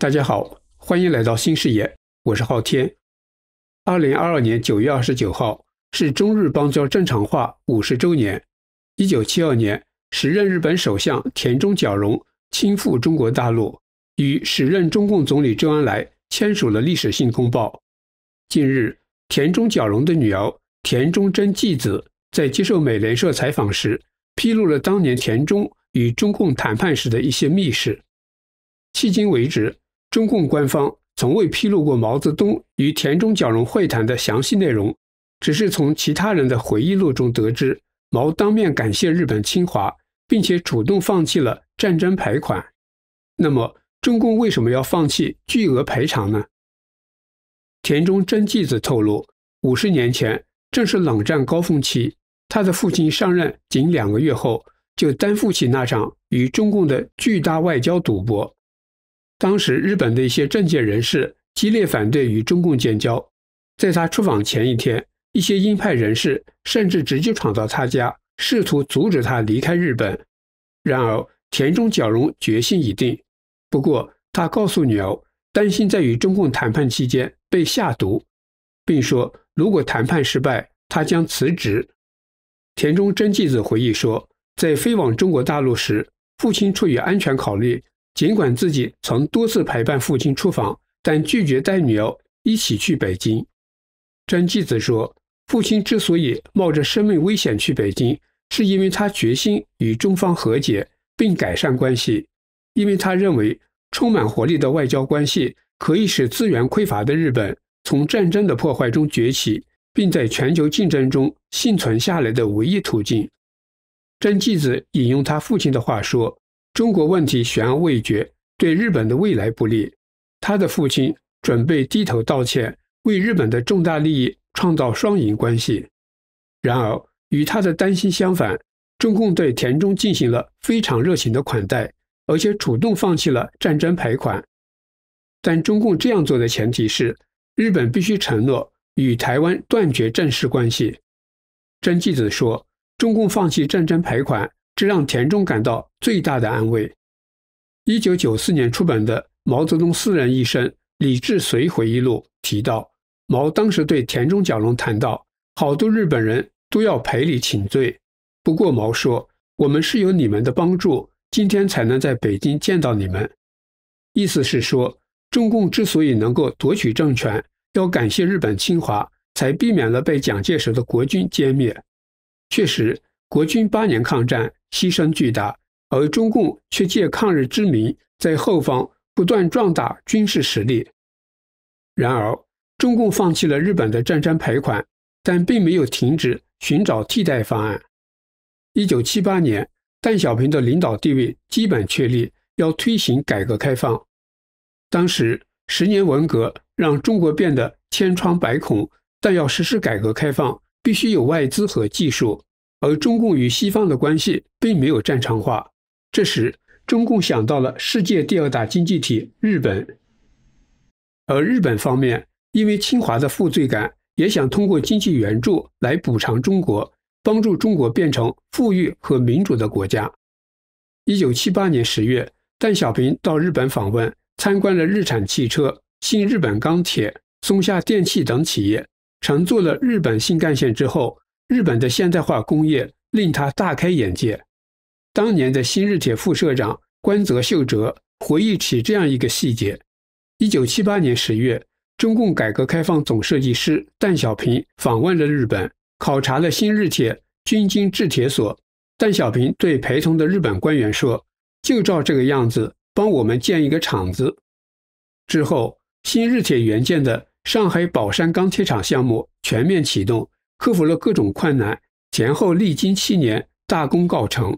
大家好，欢迎来到新视野，我是昊天。二零二二年九月二十九号是中日邦交正常化五十周年。一九七二年，时任日本首相田中角荣亲赴中国大陆，与时任中共总理周恩来签署了历史性公报。近日，田中角荣的女儿田中真纪子在接受美联社采访时，披露了当年田中与中共谈判时的一些秘事。迄今为止。中共官方从未披露过毛泽东与田中角荣会谈的详细内容，只是从其他人的回忆录中得知，毛当面感谢日本侵华，并且主动放弃了战争赔款。那么，中共为什么要放弃巨额赔偿呢？田中真纪子透露，五十年前正是冷战高峰期，他的父亲上任仅两个月后，就担负起那场与中共的巨大外交赌博。当时，日本的一些政界人士激烈反对与中共建交。在他出访前一天，一些鹰派人士甚至直接闯到他家，试图阻止他离开日本。然而，田中角荣决心已定。不过，他告诉女儿，担心在与中共谈判期间被下毒，并说如果谈判失败，他将辞职。田中真纪子回忆说，在飞往中国大陆时，父亲出于安全考虑。尽管自己曾多次陪伴父亲出访，但拒绝带女儿一起去北京。真纪子说：“父亲之所以冒着生命危险去北京，是因为他决心与中方和解并改善关系，因为他认为充满活力的外交关系可以使资源匮乏的日本从战争的破坏中崛起，并在全球竞争中幸存下来的唯一途径。”真纪子引用他父亲的话说。中国问题悬而未决，对日本的未来不利。他的父亲准备低头道歉，为日本的重大利益创造双赢关系。然而，与他的担心相反，中共对田中进行了非常热情的款待，而且主动放弃了战争赔款。但中共这样做的前提是，日本必须承诺与台湾断绝正式关系。真纪子说，中共放弃战争赔款。这让田中感到最大的安慰。一九九四年出版的《毛泽东私人一生》李志绥回忆录提到，毛当时对田中角荣谈到：“好多日本人都要赔礼请罪，不过毛说，我们是有你们的帮助，今天才能在北京见到你们。”意思是说，中共之所以能够夺取政权，要感谢日本侵华，才避免了被蒋介石的国军歼灭。确实。国军八年抗战牺牲巨大，而中共却借抗日之名在后方不断壮大军事实力。然而，中共放弃了日本的战争赔款，但并没有停止寻找替代方案。一九七八年，邓小平的领导地位基本确立，要推行改革开放。当时，十年文革让中国变得千疮百孔，但要实施改革开放，必须有外资和技术。而中共与西方的关系并没有战场化。这时，中共想到了世界第二大经济体日本，而日本方面因为侵华的负罪感，也想通过经济援助来补偿中国，帮助中国变成富裕和民主的国家。一九七八年十月，邓小平到日本访问，参观了日产汽车、新日本钢铁、松下电器等企业，乘坐了日本新干线之后。日本的现代化工业令他大开眼界。当年的新日铁副社长关泽秀哲回忆起这样一个细节：，1978年10月，中共改革开放总设计师邓小平访问了日本，考察了新日铁军经制铁所。邓小平对陪同的日本官员说：“就照这个样子，帮我们建一个厂子。”之后，新日铁援建的上海宝山钢铁厂项目全面启动。克服了各种困难，前后历经七年，大功告成。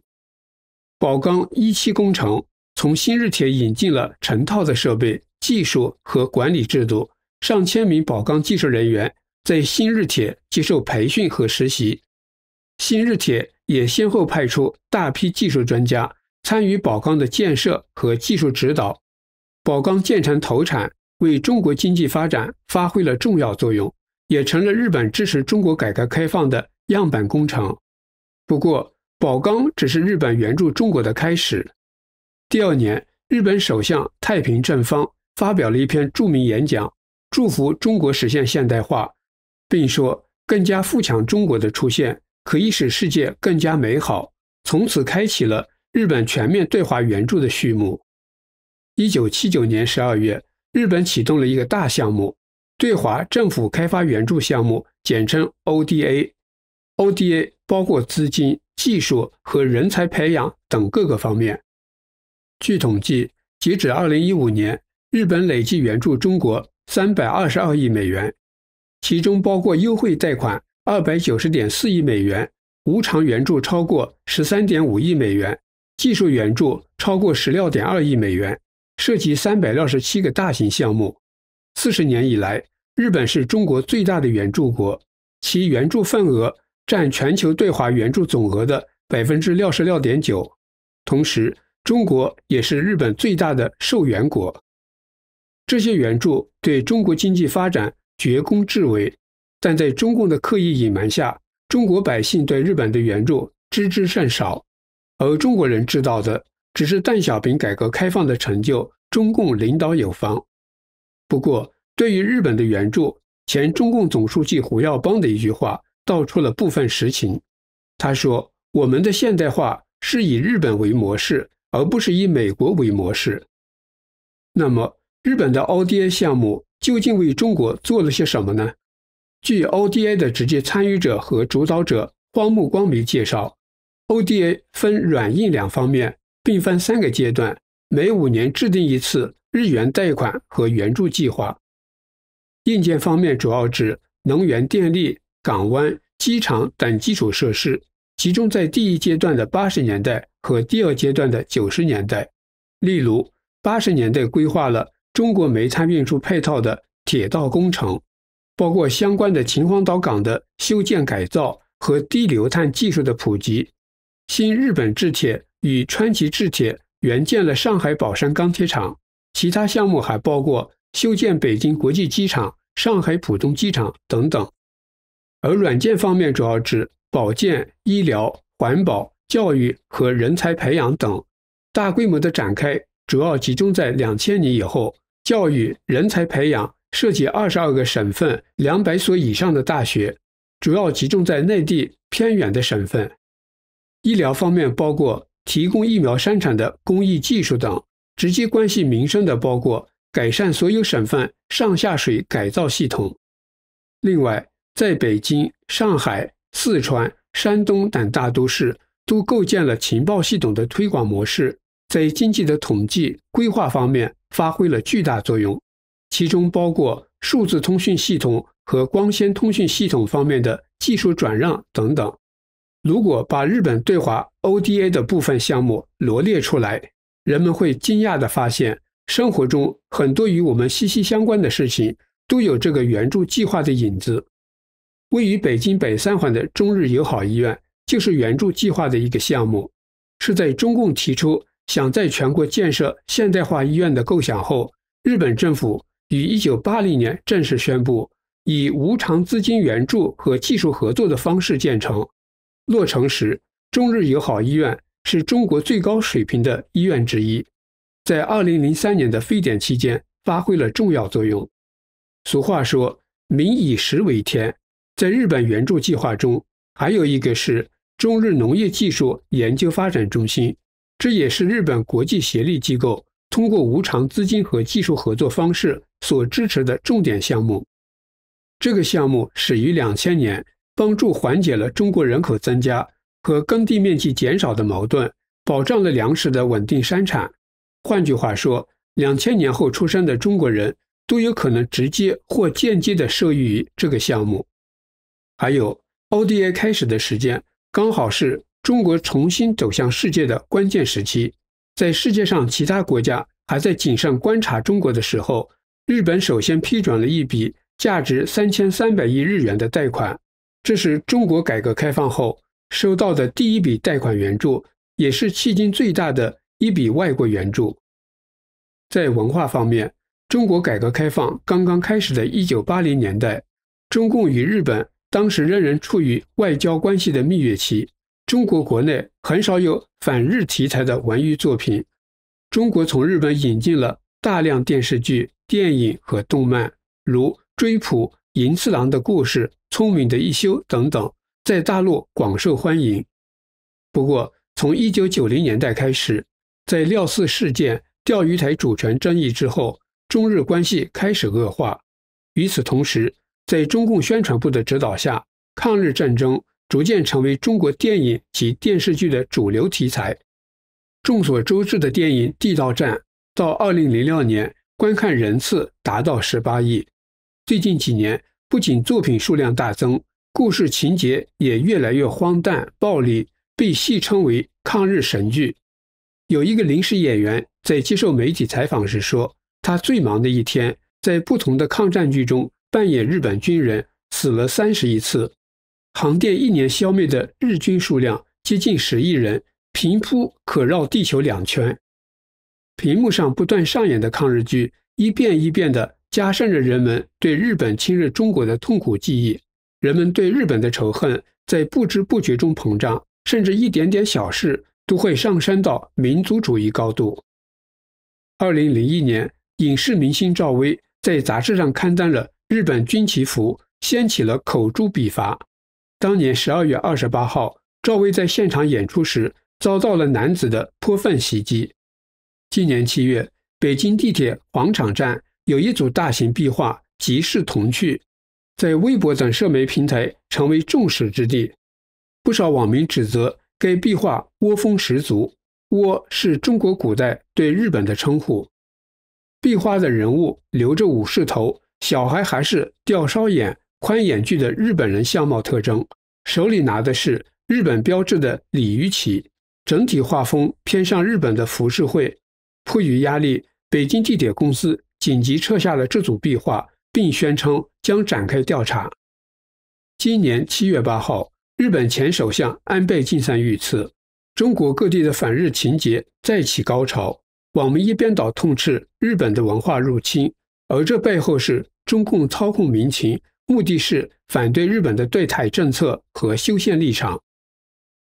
宝钢一期工程从新日铁引进了成套的设备、技术和管理制度，上千名宝钢技术人员在新日铁接受培训和实习，新日铁也先后派出大批技术专家参与宝钢的建设和技术指导。宝钢建成投产，为中国经济发展发挥了重要作用。也成了日本支持中国改革开放的样板工程。不过，宝钢只是日本援助中国的开始。第二年，日本首相太平正方发表了一篇著名演讲，祝福中国实现现代化，并说：“更加富强中国的出现，可以使世界更加美好。”从此，开启了日本全面对华援助的序幕。一九七九年十二月，日本启动了一个大项目。对华政府开发援助项目，简称 ODA，ODA 包括资金、技术和人才培养等各个方面。据统计，截止二零一五年，日本累计援助中国三百二十二亿美元，其中包括优惠贷款二百九十点四亿美元，无偿援助超过十三点五亿美元，技术援助超过十六点二亿美元，涉及三百六十七个大型项目。四十年以来，日本是中国最大的援助国，其援助份额占全球对华援助总额的百分之六十六点九。同时，中国也是日本最大的受援国。这些援助对中国经济发展绝功至伟，但在中共的刻意隐瞒下，中国百姓对日本的援助知之甚少，而中国人知道的只是邓小平改革开放的成就，中共领导有方。不过，对于日本的援助，前中共总书记胡耀邦的一句话道出了部分实情。他说：“我们的现代化是以日本为模式，而不是以美国为模式。”那么，日本的 ODA 项目究竟为中国做了些什么呢？据 ODA 的直接参与者和主导者荒木光明介绍，ODA 分软硬两方面，并分三个阶段，每五年制定一次日元贷款和援助计划。硬件方面主要指能源、电力、港湾、机场等基础设施，集中在第一阶段的八十年代和第二阶段的九十年代。例如，八十年代规划了中国煤炭运输配套的铁道工程，包括相关的秦皇岛港的修建改造和低硫碳技术的普及。新日本制铁与川崎制铁援建了上海宝山钢铁厂，其他项目还包括。修建北京国际机场、上海浦东机场等等，而软件方面主要指保健、医疗、环保、教育和人才培养等，大规模的展开主要集中在两千年以后。教育人才培养涉及二十二个省份、两百所以上的大学，主要集中在内地偏远的省份。医疗方面包括提供疫苗生产的工艺技术等，直接关系民生的包括。改善所有省份上下水改造系统。另外，在北京、上海、四川、山东等大都市，都构建了情报系统的推广模式，在经济的统计、规划方面发挥了巨大作用，其中包括数字通讯系统和光纤通讯系统方面的技术转让等等。如果把日本对华 ODA 的部分项目罗列出来，人们会惊讶地发现。生活中很多与我们息息相关的事情都有这个援助计划的影子。位于北京北三环的中日友好医院就是援助计划的一个项目，是在中共提出想在全国建设现代化医院的构想后，日本政府于一九八零年正式宣布以无偿资金援助和技术合作的方式建成。落成时，中日友好医院是中国最高水平的医院之一。在二零零三年的非典期间发挥了重要作用。俗话说“民以食为天”。在日本援助计划中，还有一个是中日农业技术研究发展中心，这也是日本国际协力机构通过无偿资金和技术合作方式所支持的重点项目。这个项目始于两千年，帮助缓解了中国人口增加和耕地面积减少的矛盾，保障了粮食的稳定生产。换句话说，两千年后出生的中国人都有可能直接或间接的受益于这个项目。还有，ODA 开始的时间刚好是中国重新走向世界的关键时期。在世界上其他国家还在谨慎观察中国的时候，日本首先批准了一笔价值三千三百亿日元的贷款，这是中国改革开放后收到的第一笔贷款援助，也是迄今最大的。一笔外国援助。在文化方面，中国改革开放刚刚开始的一九八零年代，中共与日本当时仍然处于外交关系的蜜月期。中国国内很少有反日题材的文娱作品。中国从日本引进了大量电视剧、电影和动漫，如《追捕》《银次郎的故事》《聪明的一休》等等，在大陆广受欢迎。不过，从一九九零年代开始。在廖四事件、钓鱼台主权争议之后，中日关系开始恶化。与此同时，在中共宣传部的指导下，抗日战争逐渐成为中国电影及电视剧的主流题材。众所周知的电影《地道战》，到2006年观看人次达到18亿。最近几年，不仅作品数量大增，故事情节也越来越荒诞、暴力，被戏称为“抗日神剧”。有一个临时演员在接受媒体采访时说：“他最忙的一天，在不同的抗战剧中扮演日本军人，死了三十一次。航电一年消灭的日军数量接近十亿人，平铺可绕地球两圈。屏幕上不断上演的抗日剧，一遍一遍地加深着人们对日本侵略中国的痛苦记忆。人们对日本的仇恨在不知不觉中膨胀，甚至一点点小事。”都会上升到民族主义高度。二零零一年，影视明星赵薇在杂志上刊登了日本军旗服，掀起了口诛笔伐。当年十二月二十八号，赵薇在现场演出时遭到了男子的泼粪袭击。今年七月，北京地铁广场站有一组大型壁画《集市童趣》，在微博等社媒平台成为众矢之的，不少网民指责。该壁画倭风十足，倭是中国古代对日本的称呼。壁画的人物留着武士头，小孩还是吊梢眼、宽眼距的日本人相貌特征，手里拿的是日本标志的鲤鱼旗。整体画风偏向日本的浮世绘。迫于压力，北京地铁公司紧急撤下了这组壁画，并宣称将展开调查。今年七月八号。日本前首相安倍晋三遇刺，中国各地的反日情节再起高潮，网民一边倒痛斥日本的文化入侵，而这背后是中共操控民情，目的是反对日本的对台政策和修宪立场。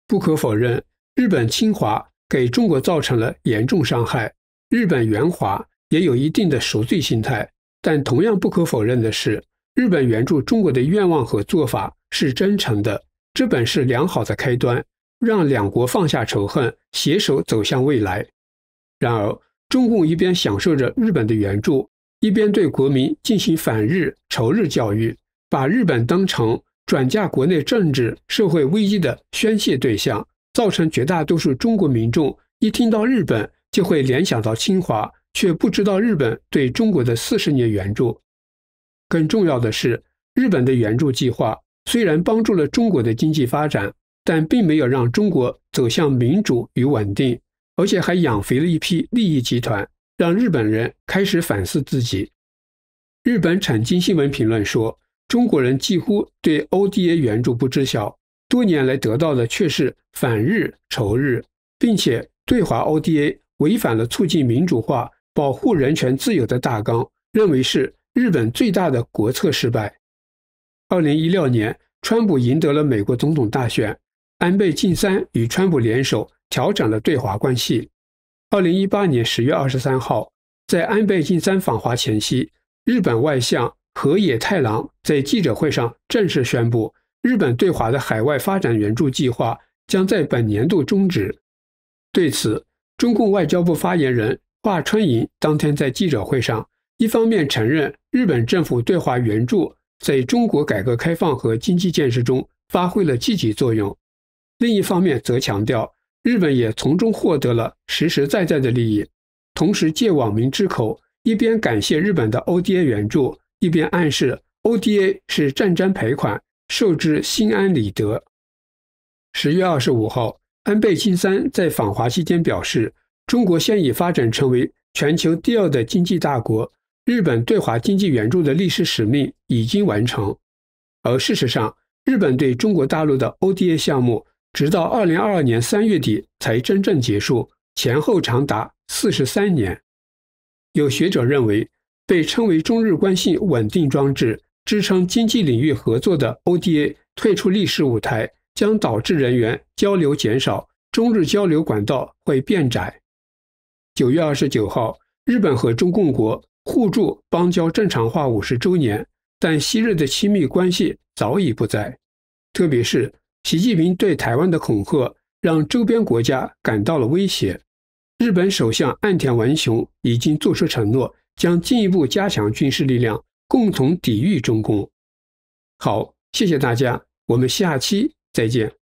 不可否认，日本侵华给中国造成了严重伤害，日本援华也有一定的赎罪心态，但同样不可否认的是，日本援助中国的愿望和做法是真诚的。这本是良好的开端，让两国放下仇恨，携手走向未来。然而，中共一边享受着日本的援助，一边对国民进行反日仇日教育，把日本当成转嫁国内政治社会危机的宣泄对象，造成绝大多数中国民众一听到日本就会联想到侵华，却不知道日本对中国的四十年援助。更重要的是，日本的援助计划。虽然帮助了中国的经济发展，但并没有让中国走向民主与稳定，而且还养肥了一批利益集团，让日本人开始反思自己。日本产经新闻评论说，中国人几乎对 ODA 援助不知晓，多年来得到的却是反日仇日，并且对华 ODA 违反了促进民主化、保护人权自由的大纲，认为是日本最大的国策失败。二零一六年，川普赢得了美国总统大选，安倍晋三与川普联手调整了对华关系。二零一八年十月二十三号，在安倍晋三访华前夕，日本外相河野太郎在记者会上正式宣布，日本对华的海外发展援助计划将在本年度终止。对此，中共外交部发言人华春莹当天在记者会上，一方面承认日本政府对华援助。在中国改革开放和经济建设中发挥了积极作用。另一方面，则强调日本也从中获得了实实在在的利益。同时，借网民之口，一边感谢日本的 ODA 援助，一边暗示 ODA 是战争赔款，受之心安理得。十月二十五号，安倍晋三在访华期间表示，中国现已发展成为全球第二的经济大国。日本对华经济援助的历史使命已经完成，而事实上，日本对中国大陆的 ODA 项目直到二零二二年三月底才真正结束，前后长达四十三年。有学者认为，被称为“中日关系稳定装置”、支撑经济领域合作的 ODA 退出历史舞台，将导致人员交流减少，中日交流管道会变窄。九月二十九号，日本和中共国。互助邦交正常化五十周年，但昔日的亲密关系早已不在。特别是习近平对台湾的恐吓，让周边国家感到了威胁。日本首相岸田文雄已经作出承诺，将进一步加强军事力量，共同抵御中共。好，谢谢大家，我们下期再见。